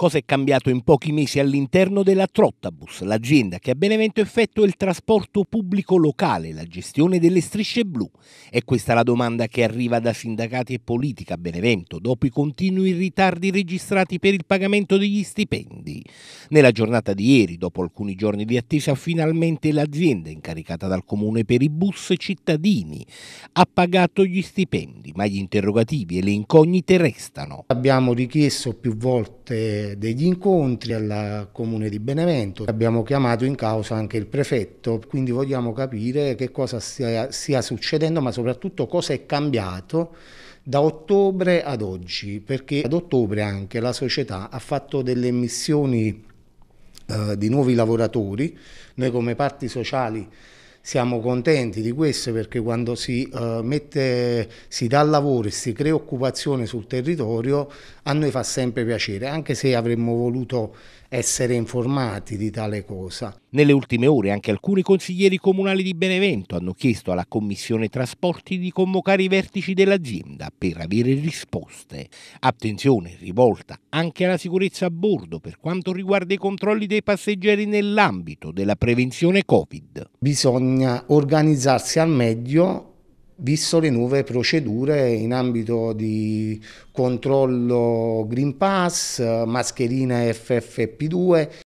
Cosa è cambiato in pochi mesi all'interno della Trottabus, l'azienda che a Benevento effettua il trasporto pubblico locale, la gestione delle strisce blu? È questa la domanda che arriva da sindacati e politica a Benevento dopo i continui ritardi registrati per il pagamento degli stipendi. Nella giornata di ieri, dopo alcuni giorni di attesa, finalmente l'azienda incaricata dal comune per i bus cittadini ha pagato gli stipendi, ma gli interrogativi e le incognite restano. Abbiamo richiesto più volte degli incontri al comune di Benevento. Abbiamo chiamato in causa anche il prefetto, quindi vogliamo capire che cosa stia, stia succedendo, ma soprattutto cosa è cambiato da ottobre ad oggi, perché ad ottobre anche la società ha fatto delle missioni eh, di nuovi lavoratori, noi come parti sociali siamo contenti di questo perché quando si, eh, mette, si dà lavoro e si crea occupazione sul territorio a noi fa sempre piacere, anche se avremmo voluto essere informati di tale cosa. Nelle ultime ore anche alcuni consiglieri comunali di Benevento hanno chiesto alla Commissione Trasporti di convocare i vertici dell'azienda per avere risposte. Attenzione rivolta anche alla sicurezza a bordo per quanto riguarda i controlli dei passeggeri nell'ambito della prevenzione Covid. Bisogna organizzarsi al meglio visto le nuove procedure in ambito di controllo Green Pass, mascherina FFP2.